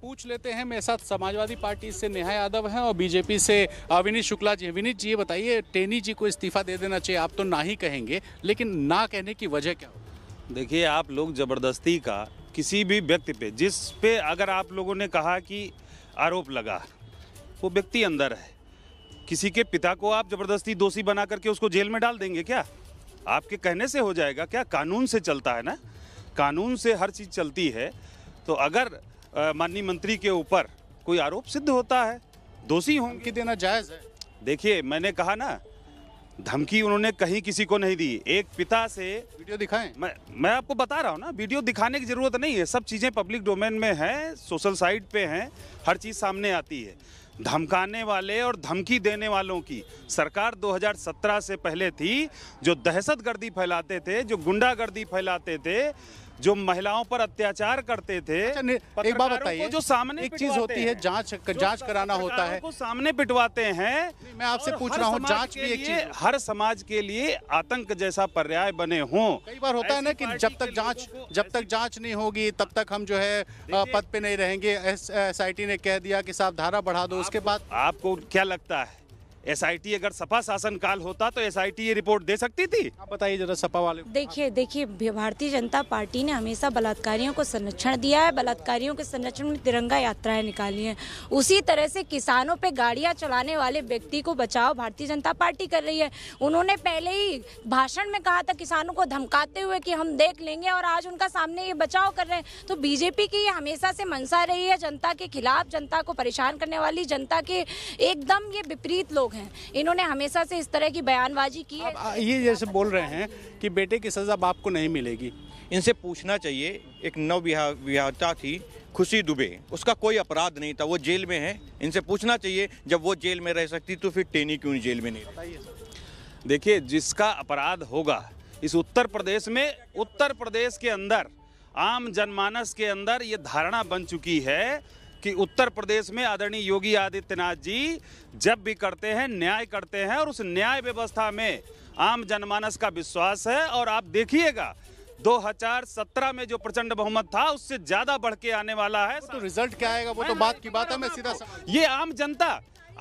पूछ लेते हैं मेरे साथ समाजवादी पार्टी से नेहा यादव हैं और बीजेपी से अविनीत शुक्ला जी अविनीत जी ये बताइए टेनी जी को इस्तीफा दे देना चाहिए आप तो ना ही कहेंगे लेकिन ना कहने की वजह क्या हो देखिए आप लोग ज़बरदस्ती का किसी भी व्यक्ति पे जिस पे अगर आप लोगों ने कहा कि आरोप लगा वो व्यक्ति अंदर है किसी के पिता को आप ज़बरदस्ती दोषी बना करके उसको जेल में डाल देंगे क्या आपके कहने से हो जाएगा क्या कानून से चलता है ना कानून से हर चीज़ चलती है तो अगर माननीय मंत्री के ऊपर कोई आरोप सिद्ध होता है दोषी होंगे देना जायज़ है देखिए मैंने कहा ना धमकी उन्होंने कहीं किसी को नहीं दी एक पिता से वीडियो दिखाएं मैं मैं आपको बता रहा हूँ ना वीडियो दिखाने की ज़रूरत नहीं है सब चीज़ें पब्लिक डोमेन में है सोशल साइट पे हैं हर चीज़ सामने आती है धमकाने वाले और धमकी देने वालों की सरकार 2017 से पहले थी जो दहशतगर्दी फैलाते थे जो गुंडागर्दी फैलाते थे जो महिलाओं पर अत्याचार करते थे अच्छा, एक बात बताइए जो सामने एक चीज होती है जांच जांच कराना होता है सामने पिटवाते हैं मैं आपसे पूछ रहा हूँ जांच भी एक चीज हर समाज के लिए आतंक जैसा पर्याय बने हों कई बार होता है ना कि जब तक जांच जब तक जांच नहीं होगी तब तक हम जो है पद पे नहीं रहेंगे एस ने कह दिया कि साहब धारा बढ़ा दो उसके बाद आपको क्या लगता है एसआईटी अगर सपा शासन काल होता तो एसआईटी ये रिपोर्ट दे सकती थी आप बताइए जरा सपा वाले देखिए देखिए भारतीय जनता पार्टी ने हमेशा बलात्कारियों को संरक्षण दिया है बलात्कारियों के संरक्षण में तिरंगा यात्राएं निकाली हैं उसी तरह से किसानों पे गाड़ियां चलाने वाले व्यक्ति को बचाओ भारतीय जनता पार्टी कर रही है उन्होंने पहले ही भाषण में कहा था किसानों को धमकाते हुए की हम देख लेंगे और आज उनका सामने ये बचाव कर रहे हैं तो बीजेपी की ये हमेशा से मनसा रही है जनता के खिलाफ जनता को परेशान करने वाली जनता के एकदम ये विपरीत लोग हैं इन्होंने हमेशा से इस तरह की बयानबाजी की है आ, ये जैसे बोल रहे हैं कि बेटे की सज़ा बाप को नहीं मिलेगी इनसे पूछना चाहिए एक नव विवाहिता थी खुशी दुबे उसका कोई अपराध नहीं था वो जेल में है इनसे पूछना चाहिए जब वो जेल में रह सकती तो फिर टेनी क्यों जेल में नहीं देखिए जिसका अपराध होगा इस उत्तर प्रदेश में उत्तर प्रदेश के अंदर आम जनमानस के अंदर ये धारणा बन चुकी है कि उत्तर प्रदेश में आदरणीय योगी आदित्यनाथ जी जब भी करते हैं न्याय करते हैं और उस न्याय व्यवस्था में आम जनमानस का विश्वास है और आप देखिएगा 2017 में जो प्रचंड बहुमत था उससे ज्यादा बढ़ के आने वाला है तो रिजल्ट क्या आएगा वो तो बात की बात है मैं सीधा ये आम जनता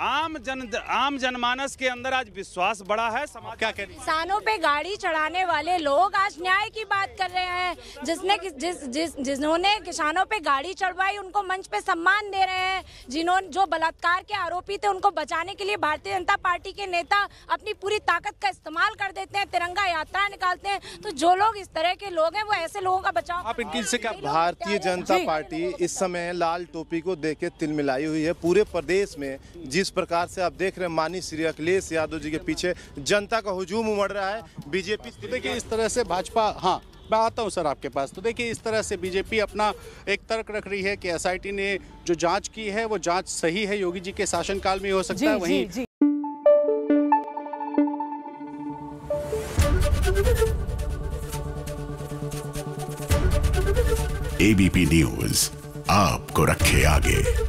आम जन आम जनमानस के अंदर आज विश्वास बढ़ा है समाज क्या कहते किसानों पे गाड़ी चढ़ाने वाले लोग आज न्याय की बात कर रहे हैं जिसने जिस जिस जिन्होंने किसानों पे गाड़ी चढ़वाई उनको मंच पे सम्मान दे रहे हैं जिन्होंने जो बलात्कार के आरोपी थे उनको बचाने के लिए भारतीय जनता पार्टी के नेता अपनी पूरी ताकत का इस्तेमाल कर देते हैं तिरंगा यात्रा निकालते हैं तो जो लोग इस तरह के लोग हैं वो ऐसे लोगों का बचाव आप इनकी से क्या भारतीय जनता पार्टी इस समय लाल टोपी को देख के तिलमिलाई हुई है पूरे प्रदेश में जिस जिस प्रकार से आप देख रहे हैं मानी श्री अखिलेश यादव जी के पीछे जनता का हुजूम उमड़ रहा है बीजेपी तो देखिए इस तरह से भाजपा हाँ मैं आता हूं सर आपके पास तो देखिए इस तरह से बीजेपी अपना एक तर्क रख रही है कि एसआईटी ने जो जांच की है वो जांच सही है योगी जी के शासनकाल में हो सकता जी, है वही जी, जी। एबीपी न्यूज आपको रखे आगे